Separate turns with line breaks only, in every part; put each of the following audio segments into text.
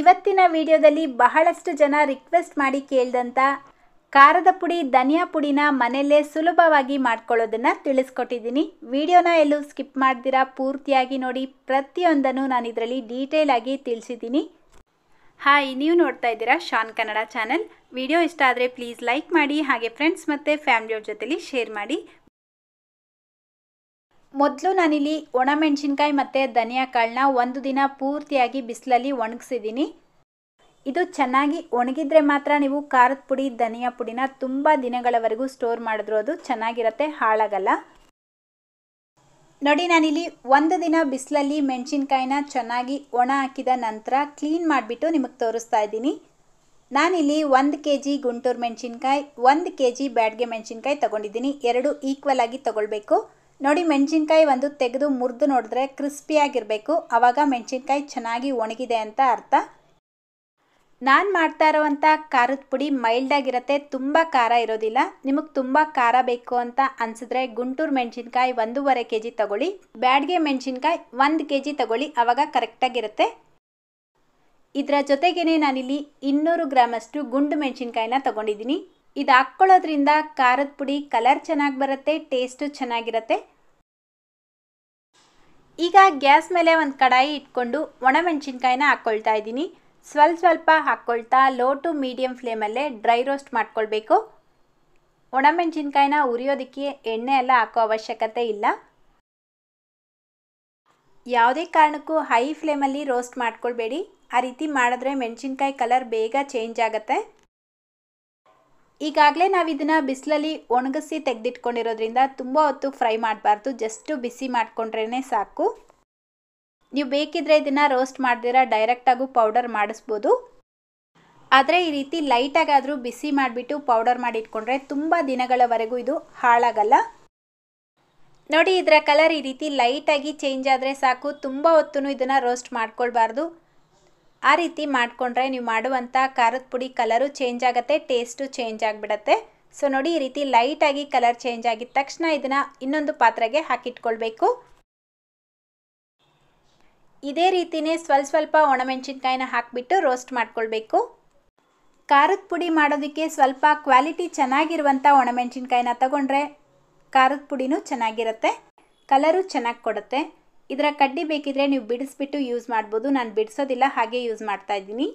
ಇವತ್ತಿನ ವಿಡಿಯೋದಲ್ಲಿ ಬಹಳಷ್ಟು ಜನ ರಿಕ್ವೆಸ್ಟ್ ಮಾಡಿ ಕೇಳಿದಂಥ ಖಾರದ ಪುಡಿ ಧನಿಯಾ ಪುಡಿನ ಮನೆಯಲ್ಲೇ ಸುಲಭವಾಗಿ ಮಾಡ್ಕೊಳ್ಳೋದನ್ನು ತಿಳಿಸ್ಕೊಟ್ಟಿದ್ದೀನಿ ವಿಡಿಯೋನ ಎಲ್ಲೂ ಸ್ಕಿಪ್ ಮಾಡ್ದಿರಾ ಪೂರ್ತಿಯಾಗಿ ನೋಡಿ ಪ್ರತಿಯೊಂದನ್ನು ನಾನು ಇದರಲ್ಲಿ ಡೀಟೇಲ್ ಆಗಿ ತಿಳಿಸಿದ್ದೀನಿ ಹಾಯ್ ನೀವು ನೋಡ್ತಾ ಇದ್ದೀರಾ ಶಾನ್ ಕನ್ನಡ ಚಾನಲ್ ವಿಡಿಯೋ ಇಷ್ಟ ಆದರೆ ಪ್ಲೀಸ್ ಲೈಕ್ ಮಾಡಿ ಹಾಗೆ ಫ್ರೆಂಡ್ಸ್ ಮತ್ತು ಫ್ಯಾಮಿಲಿಯವ್ರ ಜೊತೆಲಿ ಶೇರ್ ಮಾಡಿ ಮೊದಲು ನಾನಿಲ್ಲಿ ಒಣಮೆಣಸಿನ್ಕಾಯಿ ಮತ್ತು ಧನಿಯಾ ಕಾಳನ್ನ ಒಂದು ದಿನ ಪೂರ್ತಿಯಾಗಿ ಬಿಸಿಲಲ್ಲಿ ಒಣಗಿಸಿದ್ದೀನಿ ಇದು ಚೆನ್ನಾಗಿ ಒಣಗಿದ್ರೆ ಮಾತ್ರ ನೀವು ಖಾರದ ಪುಡಿ ಧನಿಯಾ ಪುಡಿನ ತುಂಬ ದಿನಗಳವರೆಗೂ ಸ್ಟೋರ್ ಮಾಡಿದ್ರು ಅದು ಚೆನ್ನಾಗಿರತ್ತೆ ಹಾಳಾಗಲ್ಲ ನೋಡಿ ನಾನಿಲ್ಲಿ ಒಂದು ದಿನ ಬಿಸಿಲಲ್ಲಿ ಮೆಣಸಿನ್ಕಾಯಿನ ಚೆನ್ನಾಗಿ ಒಣ ಹಾಕಿದ ನಂತರ ಕ್ಲೀನ್ ಮಾಡಿಬಿಟ್ಟು ನಿಮಗೆ ತೋರಿಸ್ತಾ ಇದ್ದೀನಿ ನಾನಿಲ್ಲಿ ಒಂದು ಕೆ ಜಿ ಗುಂಟೂರು ಮೆಣಸಿನ್ಕಾಯಿ ಒಂದು ಕೆ ಜಿ ಬ್ಯಾಡ್ಗೆ ಮೆಣಸಿನ್ಕಾಯಿ ತೊಗೊಂಡಿದ್ದೀನಿ ಎರಡು ಈಕ್ವಲ್ ಆಗಿ ತೊಗೊಳ್ಬೇಕು ನೋಡಿ ಮೆಣಸಿನ್ಕಾಯಿ ಒಂದು ತೆಗೆದು ಮುರಿದು ನೋಡಿದ್ರೆ ಕ್ರಿಸ್ಪಿಯಾಗಿರಬೇಕು ಆವಾಗ ಮೆಣಸಿನ್ಕಾಯಿ ಚೆನ್ನಾಗಿ ಒಣಗಿದೆ ಅಂತ ಅರ್ಥ ನಾನು ಮಾಡ್ತಾ ಇರೋವಂಥ ಖಾರದ ಪುಡಿ ಮೈಲ್ಡಾಗಿರುತ್ತೆ ತುಂಬ ಖಾರ ಇರೋದಿಲ್ಲ ನಿಮಗೆ ತುಂಬ ಖಾರ ಬೇಕು ಅಂತ ಅನಿಸಿದ್ರೆ ಗುಂಟೂರು ಮೆಣಸಿನ್ಕಾಯಿ ಒಂದೂವರೆ ಕೆ ಜಿ ತಗೊಳ್ಳಿ ಬ್ಯಾಡ್ಗೆ ಮೆಣಸಿನ್ಕಾಯಿ ಒಂದು ಕೆ ಜಿ ತಗೊಳ್ಳಿ ಆವಾಗ ಕರೆಕ್ಟಾಗಿರುತ್ತೆ ಇದರ ಜೊತೆಗೇನೆ ನಾನಿಲ್ಲಿ ಇನ್ನೂರು ಗ್ರಾಮಷ್ಟು ಗುಂಡು ಮೆಣಸಿನ್ಕಾಯಿನ ತಗೊಂಡಿದ್ದೀನಿ ಇದು ಹಾಕ್ಕೊಳ್ಳೋದ್ರಿಂದ ಖಾರದ ಪುಡಿ ಕಲರ್ ಚೆನ್ನಾಗಿ ಬರುತ್ತೆ ಟೇಸ್ಟು ಚೆನ್ನಾಗಿರುತ್ತೆ ಈಗ ಗ್ಯಾಸ್ ಮೇಲೆ ಒಂದು ಕಡಾಯಿ ಇಟ್ಕೊಂಡು ಒಣಮೆಣಸಿನ್ಕಾಯಿನ ಹಾಕ್ಕೊಳ್ತಾ ಇದ್ದೀನಿ ಸ್ವಲ್ಪ ಸ್ವಲ್ಪ ಹಾಕ್ಕೊಳ್ತಾ ಲೋ ಟು ಮೀಡಿಯಮ್ ಫ್ಲೇಮಲ್ಲೇ ಡ್ರೈ ರೋಸ್ಟ್ ಮಾಡ್ಕೊಳ್ಬೇಕು ಒಣಮೆಣಸಿನ್ಕಾಯಿನ ಉರಿಯೋದಕ್ಕೆ ಎಣ್ಣೆ ಎಲ್ಲ ಹಾಕೋ ಅವಶ್ಯಕತೆ ಇಲ್ಲ ಯಾವುದೇ ಕಾರಣಕ್ಕೂ ಹೈ ಫ್ಲೇಮಲ್ಲಿ ರೋಸ್ಟ್ ಮಾಡ್ಕೊಳ್ಬೇಡಿ ಆ ರೀತಿ ಮಾಡಿದ್ರೆ ಮೆಣಸಿನ್ಕಾಯಿ ಕಲರ್ ಬೇಗ ಚೇಂಜ್ ಆಗುತ್ತೆ ಈಗಾಗಲೇ ನಾವು ಇದನ್ನು ಬಿಸಿಲಲ್ಲಿ ಒಣಗಿಸಿ ತೆಗೆದಿಟ್ಕೊಂಡಿರೋದ್ರಿಂದ ತುಂಬ ಹೊತ್ತು ಫ್ರೈ ಮಾಡಬಾರ್ದು ಜಸ್ಟು ಬಿಸಿ ಮಾಡಿಕೊಂಡ್ರೇ ಸಾಕು ನೀವು ಬೇಕಿದ್ರೆ ಇದನ್ನು ರೋಸ್ಟ್ ಮಾಡಿದಿರ ಡೈರೆಕ್ಟಾಗೂ ಪೌಡರ್ ಮಾಡಿಸ್ಬೋದು ಆದರೆ ಈ ರೀತಿ ಲೈಟಾಗಾದರೂ ಬಿಸಿ ಮಾಡಿಬಿಟ್ಟು ಪೌಡರ್ ಮಾಡಿಟ್ಕೊಂಡ್ರೆ ತುಂಬ ದಿನಗಳವರೆಗೂ ಇದು ಹಾಳಾಗಲ್ಲ ನೋಡಿ ಇದರ ಕಲರ್ ಈ ರೀತಿ ಲೈಟಾಗಿ ಚೇಂಜ್ ಆದರೆ ಸಾಕು ತುಂಬ ಹೊತ್ತು ಇದನ್ನು ರೋಸ್ಟ್ ಮಾಡ್ಕೊಳ್ಬಾರ್ದು ಆ ರೀತಿ ಮಾಡಿಕೊಂಡ್ರೆ ನೀವು ಮಾಡುವಂಥ ಖಾರದ ಪುಡಿ ಕಲರು ಚೇಂಜ್ ಆಗುತ್ತೆ ಟೇಸ್ಟು ಚೇಂಜ್ ಆಗಿಬಿಡತ್ತೆ ಸೊ ನೋಡಿ ಈ ರೀತಿ ಲೈಟಾಗಿ ಕಲರ್ ಚೇಂಜ್ ಆಗಿದ ತಕ್ಷಣ ಇದನ್ನು ಇನ್ನೊಂದು ಪಾತ್ರೆಗೆ ಹಾಕಿಟ್ಕೊಳ್ಬೇಕು ಇದೇ ರೀತಿಯೇ ಸ್ವಲ್ಪ ಸ್ವಲ್ಪ ಒಣಮೆಣಸಿನ್ಕಾಯಿನ ಹಾಕಿಬಿಟ್ಟು ರೋಸ್ಟ್ ಮಾಡ್ಕೊಳ್ಬೇಕು ಖಾರದ ಪುಡಿ ಮಾಡೋದಕ್ಕೆ ಸ್ವಲ್ಪ ಕ್ವಾಲಿಟಿ ಚೆನ್ನಾಗಿರುವಂಥ ಒಣಮೆಣಸಿನ್ಕಾಯಿನ ತಗೊಂಡ್ರೆ ಖಾರದ ಪುಡಿನೂ ಚೆನ್ನಾಗಿರುತ್ತೆ ಕಲರು ಚೆನ್ನಾಗಿ ಕೊಡುತ್ತೆ ಇದರ ಕಡ್ಡಿ ಬೇಕಿದ್ರೆ ನೀವು ಬಿಡಿಸ್ಬಿಟ್ಟು ಯೂಸ್ ಮಾಡ್ಬೋದು ನಾನು ಬಿಡಿಸೋದಿಲ್ಲ ಹಾಗೆ ಯೂಸ್ ಮಾಡ್ತಾ ಇದ್ದೀನಿ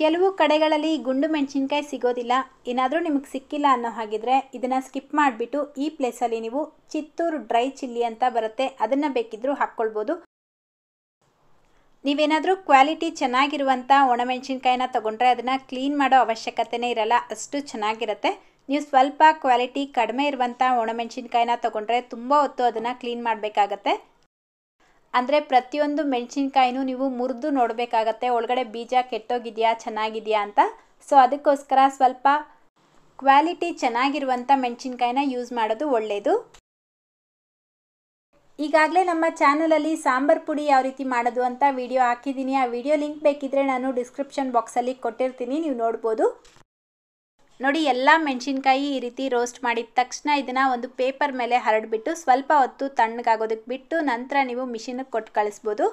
ಕೆಲವು ಕಡೆಗಳಲ್ಲಿ ಗುಂಡು ಮೆಣಸಿನ್ಕಾಯಿ ಸಿಗೋದಿಲ್ಲ ಏನಾದರೂ ನಿಮಗೆ ಸಿಕ್ಕಿಲ್ಲ ಅನ್ನೋ ಹಾಗಿದ್ರೆ ಇದನ್ನು ಸ್ಕಿಪ್ ಮಾಡಿಬಿಟ್ಟು ಈ ಪ್ಲೇಸಲ್ಲಿ ನೀವು ಚಿತ್ತೂರು ಡ್ರೈ ಚಿಲ್ಲಿ ಅಂತ ಬರುತ್ತೆ ಅದನ್ನು ಬೇಕಿದ್ದರೂ ಹಾಕ್ಕೊಳ್ಬೋದು ನೀವೇನಾದರೂ ಕ್ವಾಲಿಟಿ ಚೆನ್ನಾಗಿರುವಂಥ ಒಣಮೆಣಸಿನ್ಕಾಯಿನ ತೊಗೊಂಡ್ರೆ ಅದನ್ನು ಕ್ಲೀನ್ ಮಾಡೋ ಅವಶ್ಯಕತೆನೇ ಇರಲ್ಲ ಅಷ್ಟು ಚೆನ್ನಾಗಿರುತ್ತೆ ನೀವು ಸ್ವಲ್ಪ ಕ್ವಾಲಿಟಿ ಕಡಿಮೆ ಇರುವಂಥ ಒಣಮೆಣ್ಸಿನ್ಕಾಯಿನ ತೊಗೊಂಡ್ರೆ ತುಂಬ ಹೊತ್ತು ಅದನ್ನು ಕ್ಲೀನ್ ಮಾಡಬೇಕಾಗತ್ತೆ ಅಂದರೆ ಪ್ರತಿಯೊಂದು ಮೆಣಸಿನ್ಕಾಯಿನೂ ನೀವು ಮುರಿದು ನೋಡಬೇಕಾಗತ್ತೆ ಒಳಗಡೆ ಬೀಜ ಕೆಟ್ಟೋಗಿದೆಯಾ ಚೆನ್ನಾಗಿದೆಯಾ ಅಂತ ಸೊ ಅದಕ್ಕೋಸ್ಕರ ಸ್ವಲ್ಪ ಕ್ವಾಲಿಟಿ ಚೆನ್ನಾಗಿರುವಂಥ ಮೆಣಸಿನ್ಕಾಯಿನ ಯೂಸ್ ಮಾಡೋದು ಒಳ್ಳೆಯದು ಈಗಾಗಲೇ ನಮ್ಮ ಚಾನಲಲ್ಲಿ ಸಾಂಬಾರ್ ಪುಡಿ ಯಾವ ರೀತಿ ಮಾಡೋದು ಅಂತ ವಿಡಿಯೋ ಹಾಕಿದ್ದೀನಿ ಆ ವಿಡಿಯೋ ಲಿಂಕ್ ಬೇಕಿದ್ರೆ ನಾನು ಡಿಸ್ಕ್ರಿಪ್ಷನ್ ಬಾಕ್ಸಲ್ಲಿ ಕೊಟ್ಟಿರ್ತೀನಿ ನೀವು ನೋಡ್ಬೋದು ನೋಡಿ ಎಲ್ಲ ಮೆಣಸಿನ್ಕಾಯಿ ಈ ರೀತಿ ರೋಸ್ಟ್ ಮಾಡಿದ ತಕ್ಷಣ ಇದನ್ನು ಒಂದು ಪೇಪರ್ ಮೇಲೆ ಹರಡಿಬಿಟ್ಟು ಸ್ವಲ್ಪ ಹೊತ್ತು ತಣ್ಣಗಾಗೋದಕ್ಕೆ ಬಿಟ್ಟು ನಂತರ ನೀವು ಮಿಷಿನಿಗೆ ಕೊಟ್ಟು ಕಳಿಸ್ಬೋದು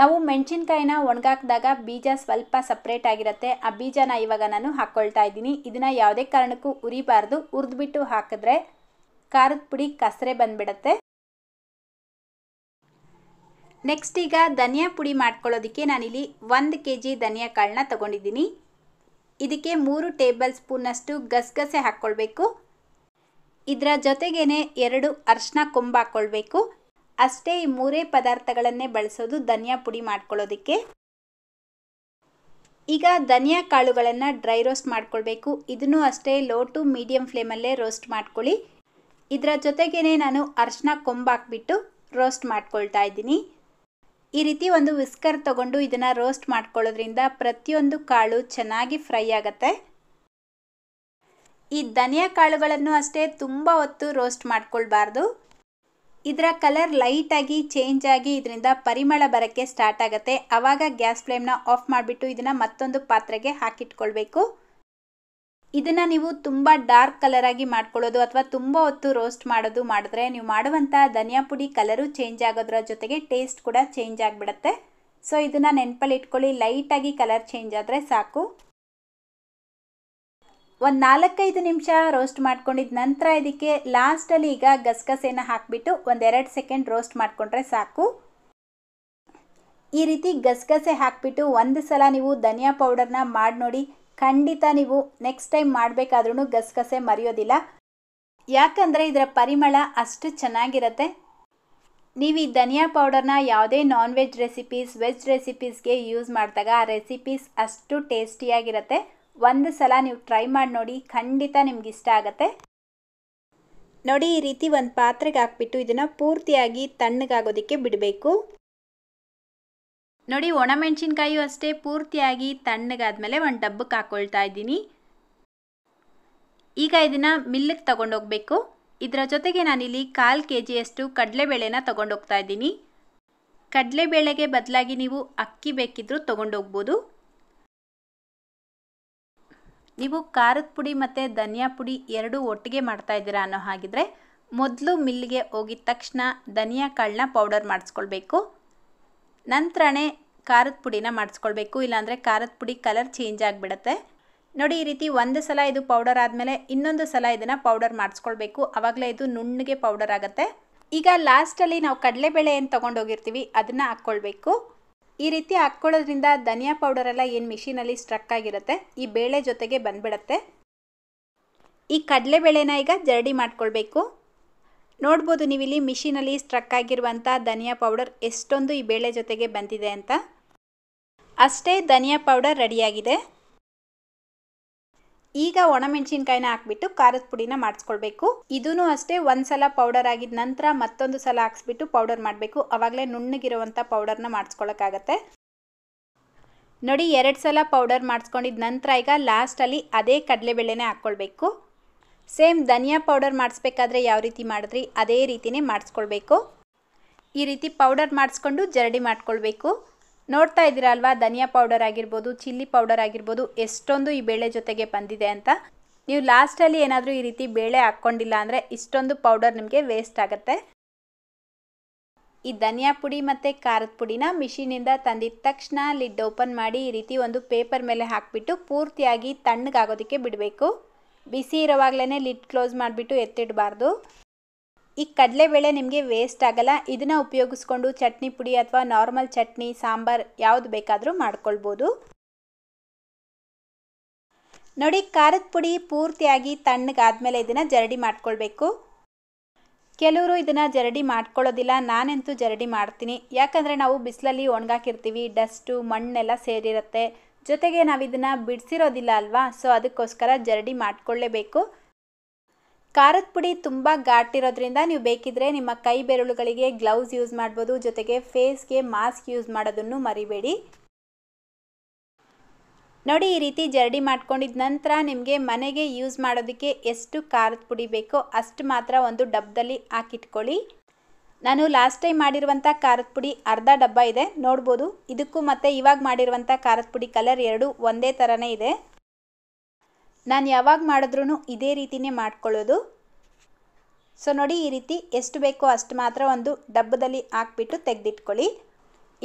ನಾವು ಮೆಣಸಿನ್ಕಾಯಿನ ಒಣಗಾಕಿದಾಗ ಬೀಜ ಸ್ವಲ್ಪ ಸಪ್ರೇಟ್ ಆಗಿರುತ್ತೆ ಆ ಬೀಜನ ಇವಾಗ ನಾನು ಹಾಕ್ಕೊಳ್ತಾ ಇದ್ದೀನಿ ಇದನ್ನು ಯಾವುದೇ ಕಾರಣಕ್ಕೂ ಉರಿಬಾರ್ದು ಹುರಿದ್ಬಿಟ್ಟು ಹಾಕಿದ್ರೆ ಖಾರದ ಪುಡಿ ಕಸರೆ ಬಂದ್ಬಿಡತ್ತೆ ನೆಕ್ಸ್ಟ್ ಈಗ ಧನಿಯಾ ಪುಡಿ ಮಾಡ್ಕೊಳ್ಳೋದಕ್ಕೆ ನಾನಿಲ್ಲಿ ಒಂದು ಕೆ ಜಿ ಧನಿಯಾ ಕಾಳನ್ನ ತೊಗೊಂಡಿದ್ದೀನಿ ಇದಕ್ಕೆ ಮೂರು ಟೇಬಲ್ ಸ್ಪೂನಷ್ಟು ಗಸಗಸೆ ಹಾಕ್ಕೊಳ್ಬೇಕು ಇದರ ಜೊತೆಗೇನೆ ಎರಡು ಅರ್ಶಿನ ಕೊಂಬು ಹಾಕ್ಕೊಳ್ಬೇಕು ಅಷ್ಟೇ ಈ ಮೂರೇ ಪದಾರ್ಥಗಳನ್ನೇ ಬಳಸೋದು ಧನಿಯಾ ಪುಡಿ ಮಾಡ್ಕೊಳ್ಳೋದಕ್ಕೆ ಈಗ ಧನಿಯಾ ಕಾಳುಗಳನ್ನು ಡ್ರೈ ರೋಸ್ಟ್ ಮಾಡ್ಕೊಳ್ಬೇಕು ಇದನ್ನು ಅಷ್ಟೇ ಲೋ ಟು ಮೀಡಿಯಂ ಫ್ಲೇಮಲ್ಲೇ ರೋಸ್ಟ್ ಮಾಡ್ಕೊಳ್ಳಿ ಇದರ ಜೊತೆಗೇನೆ ನಾನು ಅರ್ಶಿನ ಕೊಂಬು ಹಾಕ್ಬಿಟ್ಟು ರೋಸ್ಟ್ ಮಾಡ್ಕೊಳ್ತಾ ಇದ್ದೀನಿ ಈ ರೀತಿ ಒಂದು ವಿಸ್ಕರ್ ತಗೊಂಡು ಇದನ್ನು ರೋಸ್ಟ್ ಮಾಡ್ಕೊಳ್ಳೋದ್ರಿಂದ ಪ್ರತಿಯೊಂದು ಕಾಳು ಚೆನ್ನಾಗಿ ಫ್ರೈ ಆಗುತ್ತೆ ಈ ಧನಿಯಾ ಕಾಳುಗಳನ್ನು ಅಷ್ಟೇ ತುಂಬ ಹೊತ್ತು ರೋಸ್ಟ್ ಮಾಡ್ಕೊಳ್ಬಾರ್ದು ಇದರ ಕಲರ್ ಲೈಟಾಗಿ ಚೇಂಜ್ ಆಗಿ ಇದರಿಂದ ಪರಿಮಳ ಬರೋಕ್ಕೆ ಸ್ಟಾರ್ಟ್ ಆಗುತ್ತೆ ಆವಾಗ ಗ್ಯಾಸ್ ಫ್ಲೇಮ್ನ ಆಫ್ ಮಾಡಿಬಿಟ್ಟು ಇದನ್ನು ಮತ್ತೊಂದು ಪಾತ್ರೆಗೆ ಹಾಕಿಟ್ಕೊಳ್ಬೇಕು ಇದನ್ನು ನೀವು ತುಂಬ ಡಾರ್ಕ್ ಕಲರಾಗಿ ಮಾಡ್ಕೊಳ್ಳೋದು ಅಥವಾ ತುಂಬ ಹೊತ್ತು ರೋಸ್ಟ್ ಮಾಡೋದು ಮಾಡಿದ್ರೆ ನೀವು ಮಾಡುವಂಥ ಧನಿಯಾ ಪುಡಿ ಕಲರು ಚೇಂಜ್ ಆಗೋದ್ರ ಜೊತೆಗೆ ಟೇಸ್ಟ್ ಕೂಡ ಚೇಂಜ್ ಆಗಿಬಿಡತ್ತೆ ಸೊ ಇದನ್ನು ನೆನಪಲ್ಲಿ ಇಟ್ಕೊಳ್ಳಿ ಲೈಟಾಗಿ ಕಲರ್ ಚೇಂಜ್ ಆದರೆ ಸಾಕು ಒಂದು ನಾಲ್ಕೈದು ನಿಮಿಷ ರೋಸ್ಟ್ ಮಾಡ್ಕೊಂಡಿದ ನಂತರ ಇದಕ್ಕೆ ಲಾಸ್ಟಲ್ಲಿ ಈಗ ಗಸಗಸೆನ ಹಾಕಿಬಿಟ್ಟು ಒಂದೆರಡು ಸೆಕೆಂಡ್ ರೋಸ್ಟ್ ಮಾಡಿಕೊಂಡ್ರೆ ಸಾಕು ಈ ರೀತಿ ಗಸಗಸೆ ಹಾಕಿಬಿಟ್ಟು ಒಂದು ಸಲ ನೀವು ಧನಿಯಾ ಪೌಡರ್ನ ಮಾಡಿ ನೋಡಿ ಖಂಡಿತ ನೀವು ನೆಕ್ಸ್ಟ್ ಟೈಮ್ ಮಾಡಬೇಕಾದ್ರೂ ಗಸಗಸೆ ಮರೆಯೋದಿಲ್ಲ ಯಾಕಂದರೆ ಇದರ ಪರಿಮಳ ಅಷ್ಟು ಚೆನ್ನಾಗಿರತ್ತೆ ನೀವು ಈ ಧನಿಯಾ ಪೌಡರ್ನ ಯಾವುದೇ ನಾನ್ ವೆಜ್ ರೆಸಿಪೀಸ್ ವೆಜ್ ರೆಸಿಪೀಸ್ಗೆ ಯೂಸ್ ಮಾಡಿದಾಗ ಆ ರೆಸಿಪೀಸ್ ಅಷ್ಟು ಟೇಸ್ಟಿಯಾಗಿರುತ್ತೆ ಒಂದು ಸಲ ನೀವು ಟ್ರೈ ಮಾಡಿ ನೋಡಿ ಖಂಡಿತ ನಿಮ್ಗೆ ಇಷ್ಟ ಆಗತ್ತೆ ನೋಡಿ ಈ ರೀತಿ ಒಂದು ಪಾತ್ರೆಗೆ ಹಾಕ್ಬಿಟ್ಟು ಇದನ್ನು ಪೂರ್ತಿಯಾಗಿ ತಣ್ಣಗಾಗೋದಕ್ಕೆ ಬಿಡಬೇಕು ನೋಡಿ ಒಣಮೆಣಸಿನ್ಕಾಯಿಯು ಅಷ್ಟೇ ಪೂರ್ತಿಯಾಗಿ ತಣ್ಣಗಾದ್ಮೇಲೆ ಒಂದು ಡಬ್ಬಕ್ಕೆ ಹಾಕೊಳ್ತಾ ಇದ್ದೀನಿ ಈಗ ಇದನ್ನು ಮಿಲ್ಲಿಗೆ ತಗೊಂಡೋಗ್ಬೇಕು ಇದರ ಜೊತೆಗೆ ನಾನಿಲ್ಲಿ ಕಾಲು ಕೆ ಜಿಯಷ್ಟು ಕಡಲೆಬೇಳೆನ ತಗೊಂಡೋಗ್ತಾ ಇದ್ದೀನಿ ಕಡಲೆಬೇಳೆಗೆ ಬದಲಾಗಿ ನೀವು ಅಕ್ಕಿ ಬೇಕಿದ್ದರೂ ತೊಗೊಂಡೋಗ್ಬೋದು ನೀವು ಖಾರದ ಪುಡಿ ಮತ್ತು ಧನಿಯಾ ಪುಡಿ ಎರಡೂ ಒಟ್ಟಿಗೆ ಮಾಡ್ತಾ ಇದ್ದೀರಾ ಅನ್ನೋ ಹಾಗಿದ್ರೆ ಮೊದಲು ಮಿಲ್ಲಿಗೆ ಹೋಗಿದ ತಕ್ಷಣ ಧನಿಯಾ ಕಾಳನ್ನ ಪೌಡರ್ ಮಾಡಿಸ್ಕೊಳ್ಬೇಕು ನಂತರನೇ ಖಾರದ ಪುಡಿನ ಮಾಡಿಸ್ಕೊಳ್ಬೇಕು ಇಲ್ಲಾಂದರೆ ಖಾರದ ಪುಡಿ ಕಲರ್ ಚೇಂಜ್ ಆಗಿಬಿಡುತ್ತೆ ನೋಡಿ ಈ ರೀತಿ ಒಂದು ಸಲ ಇದು ಪೌಡರ್ ಆದಮೇಲೆ ಇನ್ನೊಂದು ಸಲ ಇದನ್ನು ಪೌಡರ್ ಮಾಡಿಸ್ಕೊಳ್ಬೇಕು ಆವಾಗಲೇ ಇದು ನುಣ್ಣಗೆ ಪೌಡರ್ ಆಗುತ್ತೆ ಈಗ ಲಾಸ್ಟಲ್ಲಿ ನಾವು ಕಡಲೆಬೇಳೆ ಏನು ತೊಗೊಂಡೋಗಿರ್ತೀವಿ ಅದನ್ನು ಹಾಕ್ಕೊಳ್ಬೇಕು ಈ ರೀತಿ ಹಾಕ್ಕೊಳ್ಳೋದ್ರಿಂದ ಧನಿಯಾ ಪೌಡರೆಲ್ಲ ಏನು ಮಿಷಿನಲ್ಲಿ ಸ್ಟ್ರಕ್ ಆಗಿರುತ್ತೆ ಈ ಬೇಳೆ ಜೊತೆಗೆ ಬಂದ್ಬಿಡತ್ತೆ ಈ ಕಡಲೆಬೇಳೆನ ಈಗ ಜರಡಿ ಮಾಡ್ಕೊಳ್ಬೇಕು ನೋಡ್ಬೋದು ನೀವು ಇಲ್ಲಿ ಮಿಷಿನಲ್ಲಿ ಸ್ಟ್ರಕ್ ಆಗಿರುವಂಥ ಧನಿಯಾ ಪೌಡರ್ ಎಷ್ಟೊಂದು ಈ ಬೇಳೆ ಜೊತೆಗೆ ಬಂದಿದೆ ಅಂತ ಅಷ್ಟೇ ಧನಿಯಾ ಪೌಡರ್ ರೆಡಿಯಾಗಿದೆ ಈಗ ಒಣಮೆಣಸಿನ್ಕಾಯಿನ ಹಾಕ್ಬಿಟ್ಟು ಖಾರದ ಪುಡಿನ ಮಾಡಿಸ್ಕೊಳ್ಬೇಕು ಇದೂ ಅಷ್ಟೇ ಒಂದ್ಸಲ ಪೌಡರ್ ಆಗಿದ ನಂತರ ಮತ್ತೊಂದು ಸಲ ಹಾಕ್ಸ್ಬಿಟ್ಟು ಪೌಡರ್ ಮಾಡಬೇಕು ಅವಾಗಲೇ ನುಣ್ಣಗಿರುವಂಥ ಪೌಡರ್ನ ಮಾಡಿಸ್ಕೊಳ್ಳೋಕ್ಕಾಗತ್ತೆ ನೋಡಿ ಎರಡು ಸಲ ಪೌಡರ್ ಮಾಡಿಸ್ಕೊಂಡಿದ ನಂತರ ಈಗ ಲಾಸ್ಟಲ್ಲಿ ಅದೇ ಕಡಲೆಬೇಳೆನೇ ಹಾಕ್ಕೊಳ್ಬೇಕು ಸೇಮ್ ಧನಿಯಾ ಪೌಡರ್ ಮಾಡಿಸ್ಬೇಕಾದ್ರೆ ಯಾವ ರೀತಿ ಮಾಡಿದ್ರಿ ಅದೇ ರೀತಿಯೇ ಮಾಡಿಸ್ಕೊಳ್ಬೇಕು ಈ ರೀತಿ ಪೌಡರ್ ಮಾಡಿಸ್ಕೊಂಡು ಜರಡಿ ಮಾಡ್ಕೊಳ್ಬೇಕು ನೋಡ್ತಾ ಇದ್ದೀರಾ ಅಲ್ವಾ ಧನಿಯಾ ಪೌಡರ್ ಆಗಿರ್ಬೋದು ಚಿಲ್ಲಿ ಪೌಡರ್ ಆಗಿರ್ಬೋದು ಎಷ್ಟೊಂದು ಈ ಬೇಳೆ ಜೊತೆಗೆ ಬಂದಿದೆ ಅಂತ ನೀವು ಲಾಸ್ಟಲ್ಲಿ ಏನಾದರೂ ಈ ರೀತಿ ಬೇಳೆ ಹಾಕ್ಕೊಂಡಿಲ್ಲ ಅಂದರೆ ಇಷ್ಟೊಂದು ಪೌಡರ್ ನಿಮಗೆ ವೇಸ್ಟ್ ಆಗುತ್ತೆ ಈ ಧನಿಯಾ ಪುಡಿ ಮತ್ತು ಖಾರದ ಪುಡಿನ ಮಿಷಿನಿಂದ ತಂದಿದ ತಕ್ಷಣ ಲಿಡ್ ಓಪನ್ ಮಾಡಿ ಈ ರೀತಿ ಒಂದು ಪೇಪರ್ ಮೇಲೆ ಹಾಕಿಬಿಟ್ಟು ಪೂರ್ತಿಯಾಗಿ ತಣ್ಣಗಾಗೋದಕ್ಕೆ ಬಿಡಬೇಕು ಬಿಸಿ ಇರೋವಾಗಲೇ ಲಿಡ್ ಕ್ಲೋಸ್ ಮಾಡಿಬಿಟ್ಟು ಎತ್ತಿಡಬಾರ್ದು ಈ ಕಡಲೆಬೇಳೆ ನಿಮಗೆ ವೇಸ್ಟ್ ಆಗಲ್ಲ ಇದನ್ನು ಉಪಯೋಗಿಸ್ಕೊಂಡು ಚಟ್ನಿ ಪುಡಿ ಅಥವಾ ನಾರ್ಮಲ್ ಚಟ್ನಿ ಸಾಂಬಾರ್ ಯಾವುದು ಬೇಕಾದರೂ ಮಾಡ್ಕೊಳ್ಬೋದು ನೋಡಿ ಖಾರದ ಪುಡಿ ಪೂರ್ತಿಯಾಗಿ ತಣ್ಣಗಾದ್ಮೇಲೆ ಇದನ್ನು ಜರಡಿ ಮಾಡ್ಕೊಳ್ಬೇಕು ಕೆಲವರು ಇದನ್ನು ಜರಡಿ ಮಾಡ್ಕೊಳ್ಳೋದಿಲ್ಲ ನಾನಂತೂ ಜರಡಿ ಮಾಡ್ತೀನಿ ಯಾಕಂದರೆ ನಾವು ಬಿಸಿಲಲ್ಲಿ ಒಣಗಾಕಿರ್ತೀವಿ ಡಸ್ಟು ಮಣ್ಣೆಲ್ಲ ಸೇರಿರುತ್ತೆ ಜೊತೆಗೆ ನಾವು ಇದನ್ನು ಬಿಡಿಸಿರೋದಿಲ್ಲ ಅಲ್ವಾ ಸೊ ಅದಕ್ಕೋಸ್ಕರ ಜರಡಿ ಮಾಡಿಕೊಳ್ಳೇಬೇಕು ಖಾರದ ಪುಡಿ ತುಂಬ ಘಾಟಿರೋದ್ರಿಂದ ನೀವು ಬೇಕಿದ್ರೆ ನಿಮ್ಮ ಕೈ ಬೆರಳುಗಳಿಗೆ ಗ್ಲೌಸ್ ಯೂಸ್ ಮಾಡ್ಬೋದು ಜೊತೆಗೆ ಫೇಸ್ಗೆ ಮಾಸ್ಕ್ ಯೂಸ್ ಮಾಡೋದನ್ನು ಮರಿಬೇಡಿ ನೋಡಿ ಈ ರೀತಿ ಜರಡಿ ಮಾಡ್ಕೊಂಡಿದ ನಂತರ ನಿಮಗೆ ಮನೆಗೆ ಯೂಸ್ ಮಾಡೋದಕ್ಕೆ ಎಷ್ಟು ಖಾರದ ಪುಡಿ ಬೇಕೋ ಅಷ್ಟು ಮಾತ್ರ ಒಂದು ಡಬ್ಬದಲ್ಲಿ ಹಾಕಿಟ್ಕೊಳ್ಳಿ ನಾನು ಲಾಸ್ಟ್ ಟೈಮ್ ಮಾಡಿರುವಂಥ ಖಾರದ ಪುಡಿ ಅರ್ಧ ಡಬ್ಬ ಇದೆ ನೋಡ್ಬೋದು ಇದಕ್ಕೂ ಮತ್ತು ಇವಾಗ ಮಾಡಿರುವಂಥ ಖಾರದ ಪುಡಿ ಕಲರ್ ಎರಡೂ ಒಂದೇ ಥರನೇ ಇದೆ ನಾನು ಯಾವಾಗ ಮಾಡಿದ್ರೂ ಇದೇ ರೀತಿನೇ ಮಾಡ್ಕೊಳ್ಳೋದು ಸೊ ನೋಡಿ ಈ ರೀತಿ ಎಷ್ಟು ಬೇಕೋ ಅಷ್ಟು ಮಾತ್ರ ಒಂದು ಡಬ್ಬದಲ್ಲಿ ಹಾಕ್ಬಿಟ್ಟು ತೆಗೆದಿಟ್ಕೊಳ್ಳಿ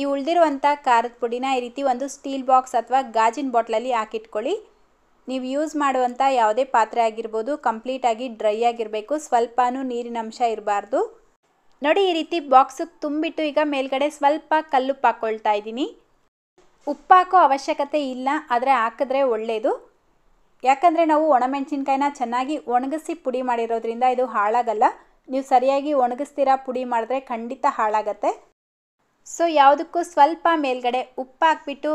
ಈ ಉಳಿದಿರುವಂಥ ಖಾರದ ಪುಡಿನ ಈ ರೀತಿ ಒಂದು ಸ್ಟೀಲ್ ಬಾಕ್ಸ್ ಅಥವಾ ಗಾಜಿನ ಬಾಟ್ಲಲ್ಲಿ ಹಾಕಿಟ್ಕೊಳ್ಳಿ ನೀವು ಯೂಸ್ ಮಾಡುವಂಥ ಯಾವುದೇ ಪಾತ್ರೆ ಆಗಿರ್ಬೋದು ಕಂಪ್ಲೀಟಾಗಿ ಡ್ರೈ ಆಗಿರಬೇಕು ಸ್ವಲ್ಪನೂ ನೀರಿನ ಅಂಶ ಇರಬಾರ್ದು ನೋಡಿ ಈ ರೀತಿ ಬಾಕ್ಸಿಗೆ ತುಂಬಿಟ್ಟು ಈಗ ಮೇಲ್ಗಡೆ ಸ್ವಲ್ಪ ಕಲ್ಲುಪ್ಪು ಹಾಕೊಳ್ತಾ ಇದ್ದೀನಿ ಉಪ್ಪಾಕೋ ಅವಶ್ಯಕತೆ ಇಲ್ಲ ಆದರೆ ಹಾಕಿದ್ರೆ ಒಳ್ಳೆಯದು ಯಾಕಂದರೆ ನಾವು ಒಣಮೆಣಸಿನ್ಕಾಯಿನ ಚೆನ್ನಾಗಿ ಒಣಗಿಸಿ ಪುಡಿ ಮಾಡಿರೋದ್ರಿಂದ ಇದು ಹಾಳಾಗಲ್ಲ ನೀವು ಸರಿಯಾಗಿ ಒಣಗಿಸ್ತೀರ ಪುಡಿ ಮಾಡಿದ್ರೆ ಖಂಡಿತ ಹಾಳಾಗತ್ತೆ ಸೊ ಯಾವುದಕ್ಕೂ ಸ್ವಲ್ಪ ಮೇಲ್ಗಡೆ ಉಪ್ಪು ಹಾಕ್ಬಿಟ್ಟು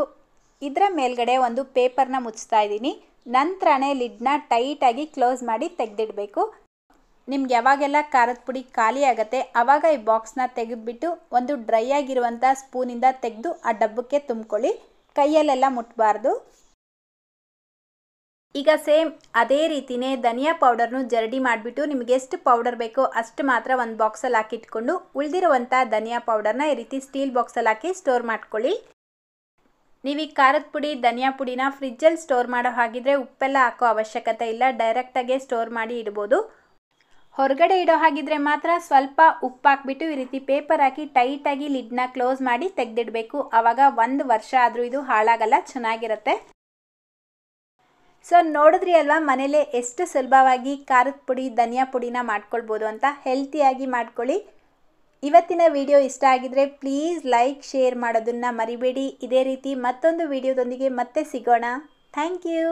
ಇದರ ಮೇಲ್ಗಡೆ ಒಂದು ಪೇಪರ್ನ ಮುಚ್ತಾ ಇದ್ದೀನಿ ನಂತರನೇ ಲಿಡ್ನ ಟೈಟಾಗಿ ಕ್ಲೋಸ್ ಮಾಡಿ ತೆಗೆದಿಡಬೇಕು ನಿಮ್ಗೆ ಯಾವಾಗೆಲ್ಲ ಖಾರದ ಪುಡಿ ಖಾಲಿ ಆಗುತ್ತೆ ಆವಾಗ ಈ ಬಾಕ್ಸ್ನ ತೆಗೆದುಬಿಟ್ಟು ಒಂದು ಡ್ರೈ ಆಗಿರುವಂಥ ಸ್ಪೂನಿಂದ ತೆಗೆದು ಆ ಡಬ್ಬಕ್ಕೆ ತುಂಬ್ಕೊಳ್ಳಿ ಕೈಯಲ್ಲೆಲ್ಲ ಮುಟ್ಟಬಾರ್ದು ಈಗ ಸೇಮ್ ಅದೇ ರೀತಿಯೇ ಧನಿಯಾ ಪೌಡರ್ನು ಜರಡಿ ಮಾಡಿಬಿಟ್ಟು ನಿಮಗೆ ಎಷ್ಟು ಪೌಡರ್ ಬೇಕೋ ಅಷ್ಟು ಮಾತ್ರ ಒಂದು ಬಾಕ್ಸಲ್ಲಿ ಹಾಕಿಟ್ಕೊಂಡು ಉಳಿದಿರುವಂಥ ಧನಿಯಾ ಪೌಡರ್ನ ಈ ರೀತಿ ಸ್ಟೀಲ್ ಬಾಕ್ಸಲ್ಲಿ ಹಾಕಿ ಸ್ಟೋರ್ ಮಾಡ್ಕೊಳ್ಳಿ ನೀವು ಈ ಖಾರದ ಪುಡಿ ಧನಿಯಾ ಪುಡಿನ ಫ್ರಿಜ್ಜಲ್ಲಿ ಸ್ಟೋರ್ ಮಾಡೋ ಹಾಗಿದ್ರೆ ಉಪ್ಪೆಲ್ಲ ಹಾಕೋ ಅವಶ್ಯಕತೆ ಇಲ್ಲ ಡೈರೆಕ್ಟಾಗೆ ಸ್ಟೋರ್ ಮಾಡಿ ಇಡ್ಬೋದು ಹೊರಗಡೆ ಇಡೋ ಹಾಗಿದ್ರೆ ಮಾತ್ರ ಸ್ವಲ್ಪ ಉಪ್ಪಾಕ್ಬಿಟ್ಟು ಈ ರೀತಿ ಪೇಪರ್ ಹಾಕಿ ಟೈಟಾಗಿ ಲಿಡ್ನ ಕ್ಲೋಸ್ ಮಾಡಿ ತೆಗೆದಿಡಬೇಕು ಆವಾಗ ಒಂದು ವರ್ಷ ಆದರೂ ಇದು ಹಾಳಾಗಲ್ಲ ಚೆನ್ನಾಗಿರುತ್ತೆ ಸೊ ನೋಡಿದ್ರಿ ಅಲ್ವಾ ಮನೇಲೆ ಎಷ್ಟು ಸುಲಭವಾಗಿ ಖಾರದ ಪುಡಿ ಧನಿಯಾ ಪುಡಿನ ಮಾಡ್ಕೊಳ್ಬೋದು ಅಂತ ಹೆಲ್ತಿಯಾಗಿ ಮಾಡ್ಕೊಳ್ಳಿ ಇವತ್ತಿನ ವಿಡಿಯೋ ಇಷ್ಟ ಆಗಿದ್ರೆ ಪ್ಲೀಸ್ ಲೈಕ್ ಶೇರ್ ಮಾಡೋದನ್ನು ಮರಿಬೇಡಿ ಇದೇ ರೀತಿ ಮತ್ತೊಂದು ವಿಡಿಯೋದೊಂದಿಗೆ ಮತ್ತೆ ಸಿಗೋಣ ಥ್ಯಾಂಕ್ ಯು